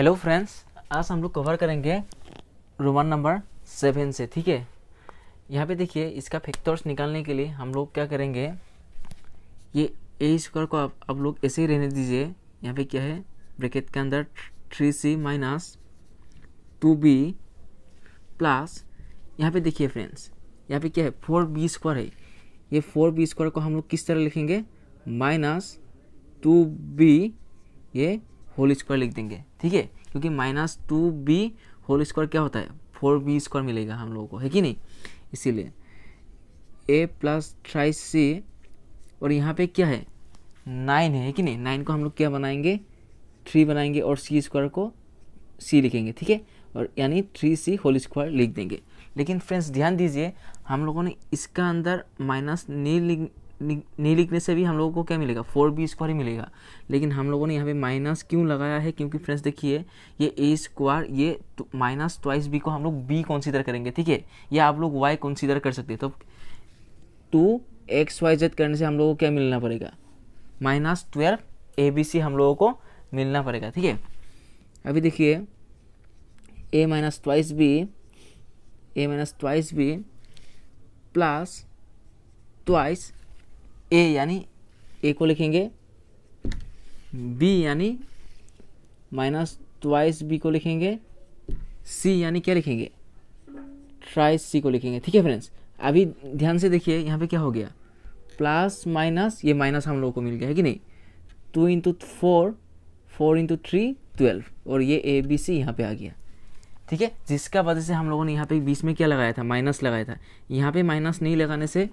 hello friends आज हम लोग कवर करेंगे रोमन नंबर सेवन से ठीक है यहाँ पे देखिए इसका फैक्टर्स निकालने के लिए हम लोग क्या करेंगे ये ए स्क्वायर को आप आप लोग ऐसे ही रहने दीजिए यहाँ पे क्या है ब्रैकेट के अंदर three C minus two B plus यहाँ पे देखिए फ्रेंड्स यहाँ पे क्या है फोर बी स्क्वायर है ये फोर बी स्क्वायर को हम लोग किस तरह लिखेंगे माइनस टू बी ये होल स्क्वायर लिख देंगे ठीक है क्योंकि minus two B whole square क्या होता है फोर बी स्क्वायर मिलेगा हम लोगों को है कि नहीं इसीलिए ए प्लस थ्राई सी और यहाँ पे क्या है नाइन है कि नहीं नाइन को हम लोग क्या बनाएंगे थ्री बनाएंगे और सी स्क्वायर को सी लिखेंगे ठीक है और यानी थ्री सी होल स्क्वायर लिख देंगे लेकिन फ्रेंड्स ध्यान दीजिए हम लोगों ने इसका अंदर माइनस नहीं लिख नहीं लिखने से भी हम लोगों को क्या मिलेगा फोर बी स्क्वायर ही मिलेगा लेकिन हम लोगों ने यहाँ पे माइनस क्यों लगाया है क्योंकि फ्रेंड्स देखिए ये ए स्क्वायर ये माइनस ट्वाइस बी को हम लोग बी कंसीडर करेंगे ठीक है या आप लोग वाई कंसीडर कर सकते हैं तो टू एक्स वाई जेड करने से हम लोगों को क्या मिलना पड़ेगा minus twelve A B C हम लोगों को मिलना पड़ेगा ठीक है अभी देखिए A minus twice B A minus twice B plus twice A यानी ए को लिखेंगे बी यानी माइनस ट्वाइस बी को लिखेंगे सी यानी क्या लिखेंगे ट्राइस सी को लिखेंगे ठीक है फ्रेंड्स अभी ध्यान से देखिए यहाँ पे क्या हो गया प्लस माइनस ये माइनस हम लोगों को मिल गया है कि नहीं two into four four into three twelve और ये ए बी सी यहाँ पे आ गया ठीक है जिसका वजह से हम लोगों ने यहाँ पे बीच में क्या लगाया था माइनस लगाया था यहाँ पे माइनस नहीं लगाने से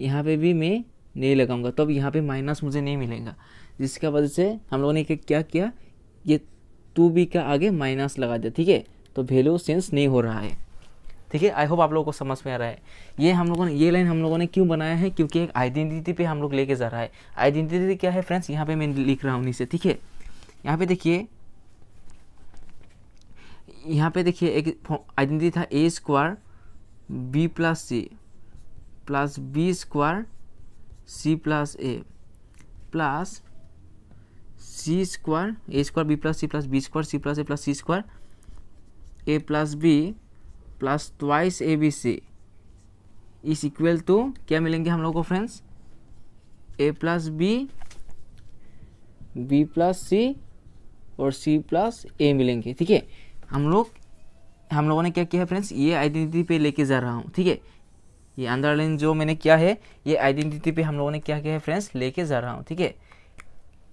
यहाँ पे भी मैं नहीं लगाऊंगा तो अब यहाँ पे माइनस मुझे नहीं मिलेगा जिसका वजह से हम लोगों ने क्या किया ये टू बी का आगे माइनस लगा दिया ठीक है तो वैल्यू सेंस नहीं हो रहा है ठीक है आई होप आप लोगों को समझ में आ रहा है ये हम लोगों ने ये लाइन हम लोगों ने क्यों बनाया है क्योंकि एक आइडेंटिटी पे हम लोग लेके जा रहा है आइडेंटिटी क्या है फ्रेंड्स यहाँ पे मैं लिख रहा हूँ नीचे ठीक है यहाँ पे देखिए यहाँ पे देखिए एक आइडेंटिटी था A square B plus C plus B square C plus A plus C square A square B plus C plus B square C plus A plus C square A plus B plus twice A B C is equal to क्या मिलेंगे हम लोग को friends ए plus B B plus C और C plus ए मिलेंगे ठीक है हम लोग हम लोगों ने क्या किया है फ्रेंड्स ये आइडेंटिटी पे लेके जा रहा हूँ ठीक है ये अंडरलाइन जो मैंने किया है ये आइडेंटिटी पे हम लोगों ने क्या किया है फ्रेंड्स लेके जा रहा हूँ ठीक है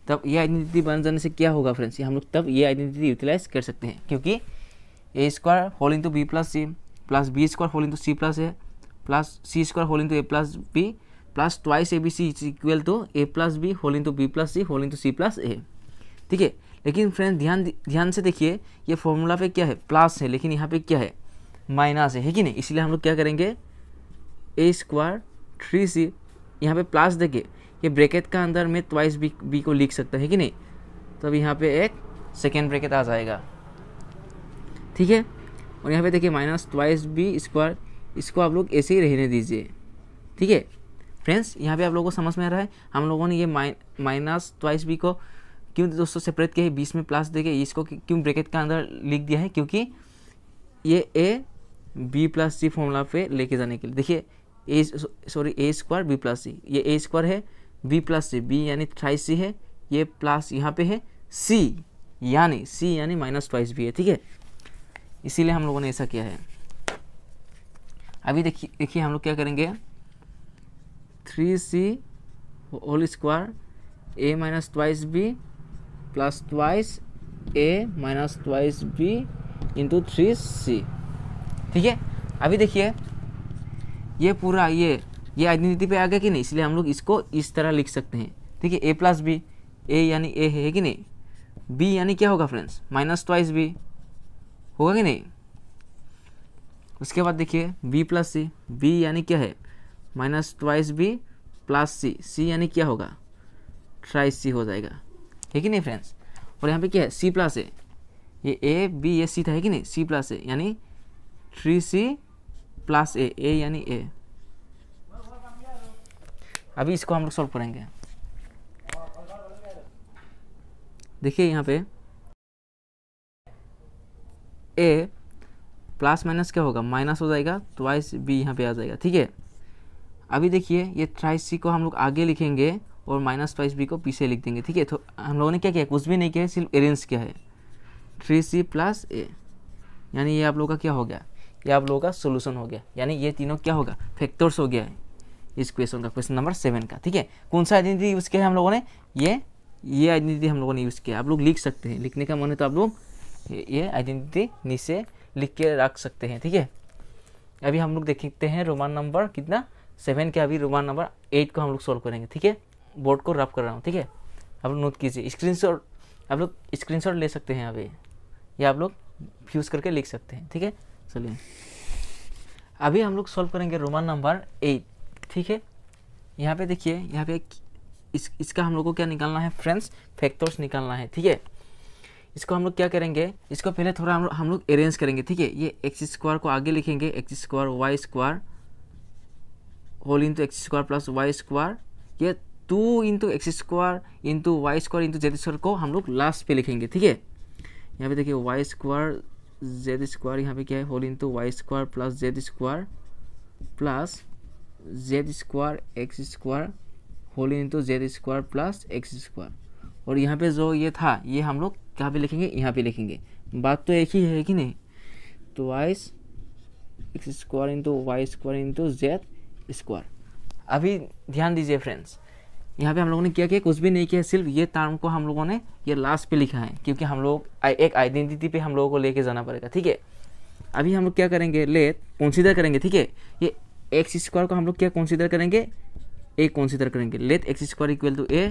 तब ये आइडेंटिटी बन जाने से क्या होगा फ्रेंड्स ये हम लोग तब ये आइडेंटिटी यूटिलाइज कर सकते हैं क्योंकि A square whole into B plus C plus B square whole into C plus A plus C square whole into A plus B plus twice A B C is equal to A plus B whole into B plus C whole into C plus ए ठीक है लेकिन friend ध्यान ध्यान से देखिए ये formula पे क्या है प्लस है लेकिन यहाँ पे क्या है माइनस है है कि नहीं इसलिए हम लोग क्या करेंगे ए स्क्वायर थ्री सी यहाँ पर प्लस देखिए ये ब्रैकेट का अंदर में ट्वाइस बी बी को लिख सकता है कि नहीं तो यहाँ पे एक सेकेंड ब्रैकेट आ जाएगा ठीक है और यहाँ पे देखिए माइनस ट्वाइस बी स्क्वायर इसको आप लोग ऐसे ही रहने दीजिए ठीक है फ्रेंड्स यहाँ पे आप लोगों को समझ में आ रहा है हम लोगों ने ये माइनस ट्वाइस बी को क्यों दोस्तों सेपरेट किया है बीस में प्लस देखे इसको क्यों ब्रेकेट का अंदर लिख दिया है क्योंकि ये A B plus C formula पे लेके जाने के लिए देखिए A sorry A square B plus सी ये ए स्क्वायर है बी प्लस सी बी यानी थ्राइस सी है ये प्लस यहाँ पे है सी यानी सी यानी माइनस ट्वाइस बी है ठीक है इसीलिए हम लोगों ने ऐसा किया है अभी देखिए देखिए हम लोग क्या करेंगे three C whole square A minus twice B plus twice A minus twice B into three C ठीक है अभी देखिए ये पूरा ये ये आइडेंटिटी पे आ गया कि नहीं इसलिए हम लोग इसको इस तरह लिख सकते हैं ठीक है ए प्लस बी ए यानी ए है कि नहीं बी यानी क्या होगा फ्रेंड्स माइनस ट्वाइस बी होगा कि नहीं उसके बाद देखिए बी प्लस सी बी यानी क्या है minus twice B plus C C यानी क्या होगा ट्राइस सी हो जाएगा है कि नहीं फ्रेंड्स और यहाँ पे क्या है सी प्लस है ये ए बी ए सी था है कि नहीं सी प्लस है यानी थ्री सी प्लस ए ए यानी ए अभी इसको हम लोग सॉल्व करेंगे देखिए यहाँ पे ए प्लस माइनस क्या होगा माइनस हो जाएगा तो वाइस बी यहाँ पे आ जाएगा ठीक है अभी देखिए ये थ्राइस सी को हम लोग आगे लिखेंगे और माइनस ट्वाइस बी को पीछे लिख देंगे ठीक है तो हम लोगों ने क्या किया कुछ भी नहीं किया सिर्फ अरेंज किया है थ्री सी प्लस ए यानी ये आप लोगों का क्या हो गया ये आप लोगों का सोल्यूशन हो गया यानी ये तीनों क्या होगा फैक्टर्स हो गया है इस क्वेश्चन का क्वेश्चन नंबर सेवन का ठीक है कौन सा आइडेंटिटी यूज़ किया है हम लोगों ने ये ये आइडेंटिटी हम लोगों ने यूज़ किया आप लोग लिख सकते हैं लिखने का मन है तो आप लोग ये आइडेंटिटी नीचे लिख के रख सकते हैं ठीक है अभी हम लोग देखते हैं रोमान नंबर कितना सेवन के अभी रोमान नंबर एट को हम लोग सॉल्व करेंगे ठीक है बोर्ड को रफ कर रहा हूँ ठीक है आप लोग नोट कीजिए स्क्रीनशॉट आप लोग स्क्रीनशॉट ले सकते हैं अभी या आप लोग फ्यूज़ करके लिख सकते हैं ठीक है चलिए अभी हम लोग सॉल्व करेंगे रोमन नंबर एट ठीक है यहाँ पे देखिए यहाँ पे इस इसका हम लोग को क्या निकालना है फ्रेंड्स फैक्टर्स निकालना है ठीक है इसको हम लोग क्या करेंगे इसको पहले थोड़ा हम लोग हम लोग अरेंज करेंगे ठीक है ये एक्स स्क्वायर को आगे लिखेंगे X square Y square whole into X square plus Y square ये two into X square into Y square into Z square को हम लोग लास्ट पे लिखेंगे ठीक है यहाँ पे देखिए वाई स्क्वायर जेड स्क्वायर यहाँ पे क्या है whole into Y square plus Z square plus Z square X square whole into Z square plus X square और यहाँ पे जो ये था ये हम लोग कहाँ पे लिखेंगे यहाँ पे लिखेंगे बात तो एक ही है कि नहीं तो वाइस x square into Y square into Z square अभी ध्यान दीजिए फ्रेंड्स यहाँ पे हम लोगों ने किया कि कुछ भी नहीं किया सिर्फ ये टर्म को हम लोगों ने ये लास्ट पे लिखा है क्योंकि हम लोग एक आइडेंटिटी पे हम लोगों को लेके जाना पड़ेगा ठीक है अभी हम लोग क्या करेंगे लेट कंसीडर करेंगे ठीक है ये एक्स स्क्वायर को हम लोग क्या कंसीडर करेंगे ए कंसीडर करेंगे let x square equal to a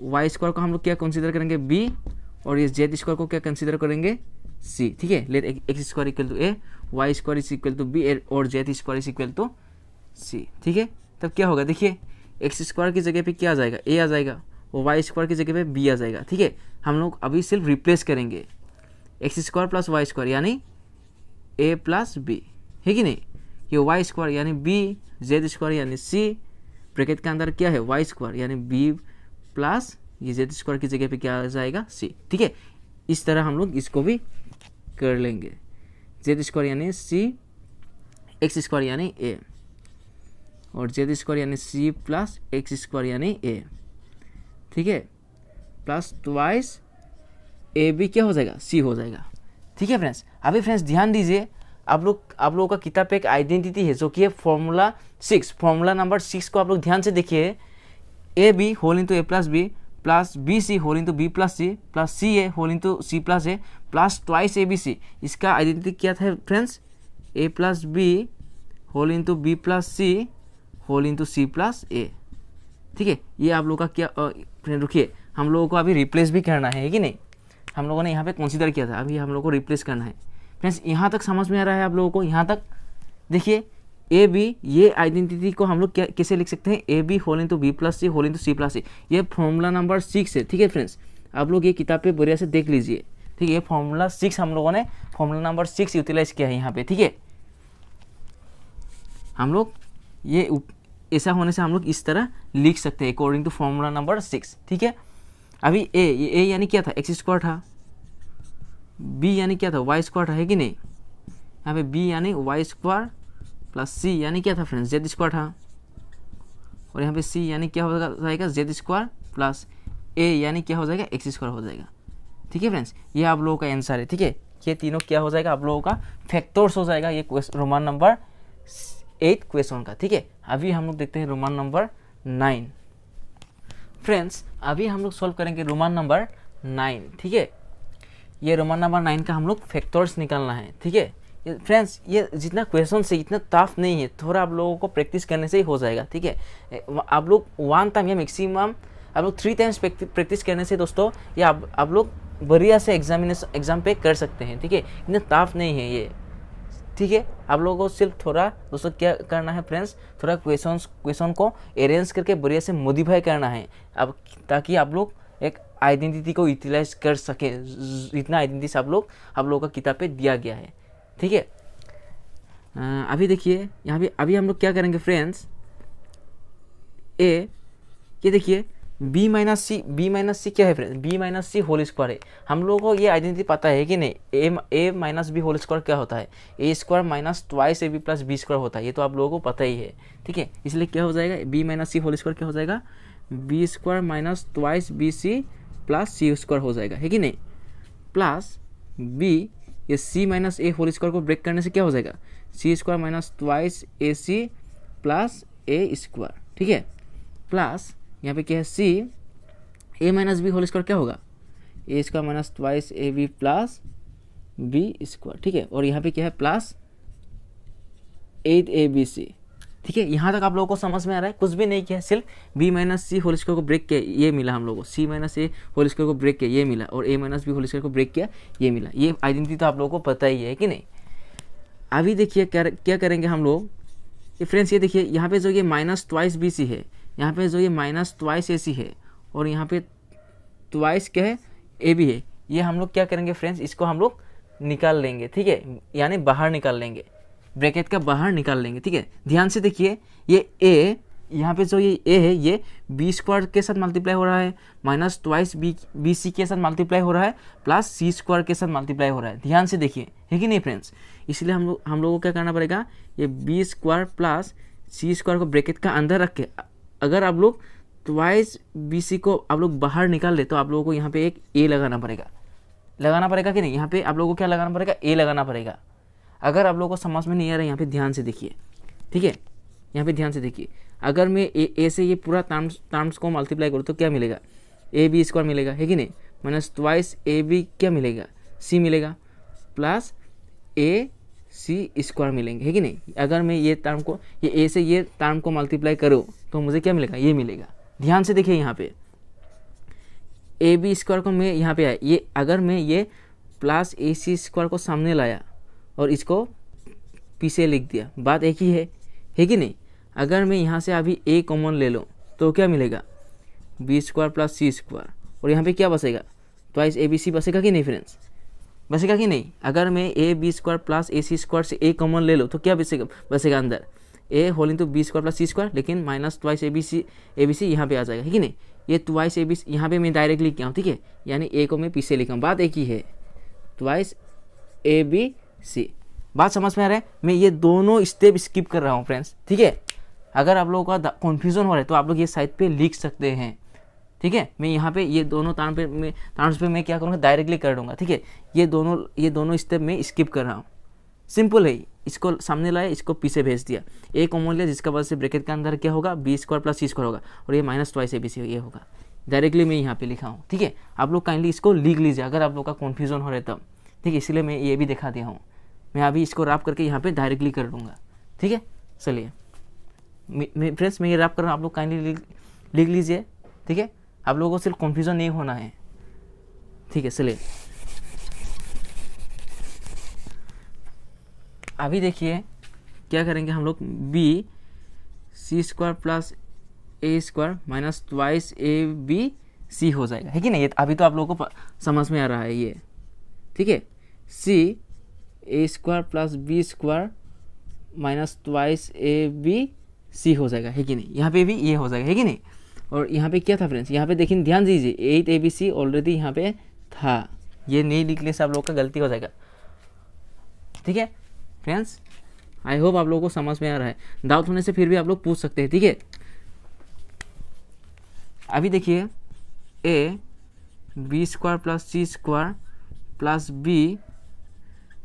y square को हम लोग क्या कंसीडर करेंगे बी और ये जेड स्क्वायर को क्या कंसिडर करेंगे सी ठीक है let x square equal to a y square is equal to b और z square is equal to c ठीक है तब क्या होगा देखिए एक्स स्क्वायर की जगह पे क्या आ जाएगा ए आ जाएगा और वाई स्क्वायर की जगह पे बी आ जाएगा ठीक है हम लोग अभी सिर्फ रिप्लेस करेंगे x square plus Y square यानी ए प्लस बी है कि नहीं ये वाई स्क्वायर यानी बी जेड स्क्वायर यानी सी ब्रैकेट के अंदर क्या है वाई स्क्वायर यानी बी प्लस ये जेड स्क्वायर की जगह पे क्या आ जाएगा सी ठीक है इस तरह हम लोग इसको भी कर लेंगे जेड स्क्वायर यानी सी एक्स स्क्वायर यानी ए और जेड स्क्वायर यानी सी प्लस एक्स स्क्वायर यानी ए ठीक है प्लस ट्वाइस ए बी क्या हो जाएगा सी हो जाएगा ठीक है फ्रेंड्स अभी फ्रेंड्स ध्यान दीजिए आप लोग आप लोगों का किताब एक आइडेंटिटी है जो कि है formula six formula number six को आप लोग ध्यान से देखिए a b whole into A plus B plus b c whole into B plus C plus c a whole into C plus A plus twice A B c इसका identity क्या था friends ए plus B whole into B plus सी whole into सी plus ए ठीक है ये आप लोग का क्या फ्रेंड रुकिए हम लोगों को अभी रिप्लेस भी करना है कि नहीं हम लोगों ने यहाँ पे कंसिडर किया था अभी हम लोग को रिप्लेस करना है फ्रेंड्स यहाँ तक समझ में आ रहा है आप लोगों को यहाँ तक देखिए ए बी ये आइडेंटिटी को हम लोग क्या कैसे लिख सकते हैं a b whole into B plus C whole into C plus सी ये फॉर्मूला नंबर सिक्स है ठीक है फ्रेंड्स आप लोग ये किताब पे बढ़िया से देख लीजिए ठीक है ये फॉर्मूला सिक्स हम लोगों ने फॉर्मूला नंबर सिक्स यूटिलाइज किया है यहाँ पे ठीक है हम लोग ये ऐसा होने से हम लोग इस तरह लिख सकते हैं according to formula number six ठीक है अभी ए ये ए यानी क्या था एक्स स्क्वायर था बी यानी क्या था वाई स्क्वायर था है कि नहीं यहाँ पे बी यानी वाई स्क्वायर प्लस सी यानी क्या था फ्रेंड्स जेड स्क्वायर था और यहाँ पे सी यानी क्या हो जाएगा जेड स्क्वायर प्लस ए यानी क्या हो जाएगा एक्स स्क्वायर हो जाएगा ठीक है फ्रेंड्स ये आप लोगों का आंसर है ठीक है ये तीनों क्या हो जाएगा आप लोगों का फैक्टर्स हो जाएगा ये रोमान नंबर एट क्वेश्चन का ठीक है अभी हम लोग देखते हैं रोमान नंबर नाइन फ्रेंड्स अभी हम लोग सॉल्व करेंगे रोमान नंबर नाइन ठीक है ये रोमान नंबर नाइन का हम लोग फैक्टर्स निकालना है ठीक है फ्रेंड्स ये जितना क्वेश्चन से इतना टफ नहीं है थोड़ा आप लोगों को प्रैक्टिस करने से ही हो जाएगा ठीक है आप लोग वन टाइम या मैक्सिमम आप लोग थ्री टाइम्स प्रैक्टिस करने से दोस्तों ये आप आप लोग बढ़िया से एग्जामिनेशन एग्जाम पे कर सकते हैं ठीक है इतना टफ नहीं है ये ठीक है आप लोगों को सिर्फ थोड़ा दोस्तों क्या करना है फ्रेंड्स थोड़ा क्वेश्चन क्वेश्चन को अरेंज करके बढ़िया से मॉडिफाई करना है अब ताकि आप लोग एक आइडेंटिटी को यूटिलाइज कर सकें इतना आइडेंटिटी आप लोग आप लोगों का किताब पे दिया गया है ठीक है अभी देखिए यहाँ पे अभी हम लोग क्या करेंगे फ्रेंड्स ए ये देखिए b minus c b minus c क्या है friend b minus c whole square है हम लोगों को ये आइडेंटिटी पता है कि नहीं a a minus b whole square क्या होता है a square minus twice A B plus B square होता है ये तो आप लोगों को पता ही है ठीक है इसलिए क्या हो जाएगा b minus c whole square क्या हो जाएगा b square minus twice b c plus सी स्क्वायर हो जाएगा है कि नहीं प्लस बी ये c minus a whole square को ब्रेक करने से क्या हो जाएगा c square minus twice a c plus a square ठीक है प्लस यहाँ पे क्या है c a minus b whole square क्या होगा a square minus twice A B plus B square ठीक है और यहाँ पे क्या है plus eight a B c ठीक है यहाँ तक आप लोगों को समझ में आ रहा है कुछ भी नहीं किया सिर्फ b minus c whole square को ब्रेक किया ये मिला हम लोगों को c minus a whole square को ब्रेक किया ये मिला और a minus b whole square को ब्रेक किया ये मिला ये आइडेंटिटी तो आप लोगों को पता ही है कि नहीं अभी देखिए क्या क्या करेंगे हम लोग ये फ्रेंड्स ये देखिए यहाँ पे जो ये माइनस ट्वाइस बी सी है यहाँ पे जो ये माइनस ट्वाइस ए सी है और यहाँ पे ट्वाइस क्या है ए बी है ये हम लोग क्या करेंगे फ्रेंड्स इसको हम लोग निकाल लेंगे ठीक है यानी बाहर निकाल लेंगे ब्रैकेट का बाहर निकाल लेंगे ठीक है ध्यान से देखिए ये ए यहाँ पे जो ये ए है ये बी स्क्वायर के साथ मल्टीप्लाई हो रहा है minus twice b b c के साथ मल्टीप्लाई हो रहा है प्लस सी स्क्वायर के साथ मल्टीप्लाई हो रहा है ध्यान से देखिए है कि नहीं फ्रेंड्स इसलिए हम लोग हम लोगों को क्या करना पड़ेगा ये बी स्क्वायर प्लस सी स्क्वायर को ब्रैकेट का अंदर रख के अगर आप लोग ट्वाइस बी को आप लोग बाहर निकाल ले तो आप लोगों को यहाँ पे एक ए लगाना पड़ेगा लगाना पड़ेगा कि नहीं यहाँ पे आप लोगों को क्या लगाना पड़ेगा ए लगाना पड़ेगा अगर आप लोगों को समझ में नहीं आ रहा यहाँ पे ध्यान से देखिए ठीक है यहाँ पे ध्यान से देखिए अगर मैं ए ए से ये पूरा टर्म्स टर्म्स को मल्टीप्लाई करूँ तो क्या मिलेगा ए बी स्क्वायर मिलेगा है कि नहीं माइनस ट्वाइस ए बी क्या मिलेगा सी मिलेगा प्लस ए सी स्क्वायर मिलेंगे है कि नहीं अगर मैं ये टर्म को ये ए से ये टर्म को मल्टीप्लाई करूँ तो मुझे क्या मिलेगा ये मिलेगा ध्यान से देखिए यहाँ पे ए बी स्क्वायर को मैं यहाँ पे आया ये अगर मैं ये प्लस ए सी स्क्वायर को सामने लाया और इसको पीछे लिख दिया बात एक ही है है कि नहीं अगर मैं यहाँ से अभी ए कॉमन ले लूँ तो क्या मिलेगा बी स्क्वायर प्लस सी स्क्वायर और यहाँ पे क्या बसेगा ट्वाइस ए बी सी बसेगा कि नहीं फ्रेंड्स बसेगा कि नहीं अगर मैं a b square plus a c square से ए कॉमन ले लो तो क्या बसेगा बसेगा अंदर a whole into b square plus C square लेकिन minus twice A B c a B c यहाँ पर आ जाएगा ठीक है नहीं ये ट्वाइस ए बी सी यहाँ पर मैं डायरेक्ट लिख गया हूँ ठीक है यानी ए को मैं पीछे लिखा हूँ बात एक ही है ट्वाइस ए बी सी बात समझ में आ रहा है मैं ये दोनों स्टेप स्किप कर रहा हूँ फ्रेंड्स ठीक है अगर आप लोगों का कन्फ्यूजन हो रहा है तो आप लोग ये साइड पे लिख सकते हैं ठीक है मैं यहाँ पे ये दोनों तान पे मैं तान पे मैं क्या करूँगा डायरेक्टली कर दूँगा ठीक है ये दोनों ये दोनों स्टेप मैं स्किप कर रहा हूँ सिंपल है इसको सामने लाया इसको पीछे भेज दिया एक कॉमन लिया जिसका वजह से ब्रेकेट के अंदर क्या होगा बी स्क्वायर प्लस सी स्क्वायर होगा और ये माइनस ट्वाइस ए बी ये होगा डायरेक्टली मैं यहाँ पे लिखा हूँ ठीक है आप लोग काइंडली इसको लिख लीजिए अगर आप लोग का कन्फ्यूजन हो रहा है तब ठीक है इसलिए मैं ये भी दिखा दिया हूँ मैं अभी इसको रैप करके यहाँ पे डायरेक्टली कर लूँगा ठीक है चलिए फ्रेंड्स मैं ये रैप कर रहा हूँ आप लोग काइंडली लिख लीजिए ठीक है आप लोगों को सिर्फ कन्फ्यूज़न नहीं होना है ठीक है चलिए अभी देखिए क्या करेंगे हम लोग b c square plus a square minus twice A B c हो जाएगा है कि नहीं ये तो अभी तो आप लोगों को समझ में आ रहा है ये ठीक है c a square plus B square minus twice A B c हो जाएगा है कि नहीं यहाँ पे भी ये हो जाएगा है कि नहीं और यहाँ पे क्या था फ्रेंड्स यहाँ पे देखिए ध्यान दीजिए eight a B c already यहाँ पे था ये नहीं निकले से आप लोग का गलती हो जाएगा ठीक है फ्रेंड्स आई होप आप लोगों को समझ में आ रहा है डाउट होने से फिर भी आप लोग पूछ सकते हैं ठीक है अभी देखिए a b square plus C square plus b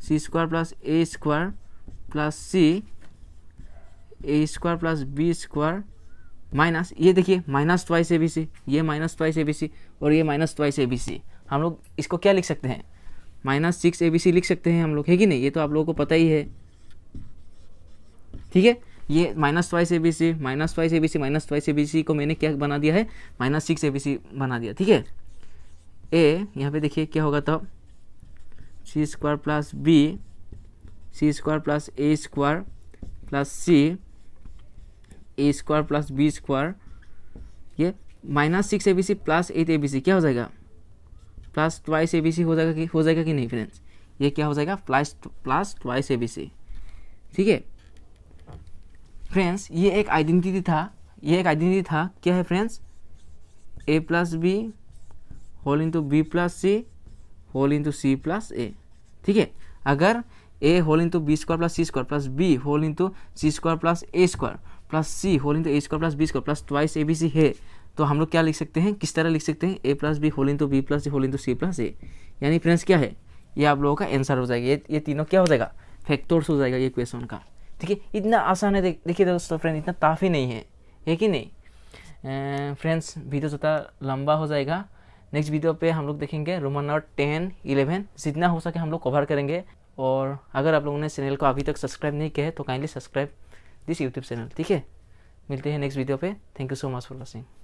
c square plus a square plus c a square plus B square minus ये देखिए minus twice A B c ये minus twice A B c और ये minus twice A B C हम लोग इसको क्या लिख सकते हैं minus six a B c लिख सकते हैं हम लोग है कि नहीं ये तो आप लोगों को पता ही है ठीक है ये minus twice A B c minus twice A B c minus twice A B c को मैंने क्या बना दिया है minus six a B c बना दिया ठीक है ए यहाँ पे देखिए क्या होगा तब c square plus b c square plus a square plus c a square plus B square ये minus six a B c plus eight a B c क्या हो जाएगा plus twice A B c हो जाएगा कि हो जाएगा कि नहीं फ्रेंड्स ये क्या हो जाएगा plus plus twice A B c ठीक है फ्रेंड्स ये एक आइडेंटिटी था ये एक आइडेंटिटी था क्या है फ्रेंड्स ए plus B whole into B plus सी होल इंटू सी प्लस ए ठीक है अगर a whole into b square plus C square plus B whole into c square plus a square plus C whole into a square plus B square plus twice A B c है तो हम लोग क्या लिख सकते हैं किस तरह लिख सकते हैं a plus B whole into B plus whole into C plus a यानी फ्रेंड्स क्या है ये आप लोगों का आंसर हो जाएगा ये ये तीनों क्या हो जाएगा फैक्टर्स हो जाएगा ये क्वेश्चन का ठीक है इतना आसान है देखिए दोस्तों फ्रेंड इतना ताफ ही नहीं है है कि नहीं फ्रेंड्स वीडियो ज़्यादा लंबा हो जाएगा नेक्स्ट वीडियो पे हम लोग देखेंगे रोमन नंबर टेन इलेवन जितना हो सके हम लोग कवर करेंगे और अगर आप लोगों ने चैनल को अभी तक सब्सक्राइब नहीं किया है तो kindly subscribe this YouTube channel ठीक है मिलते हैं नेक्स्ट वीडियो पे thank you so much for watching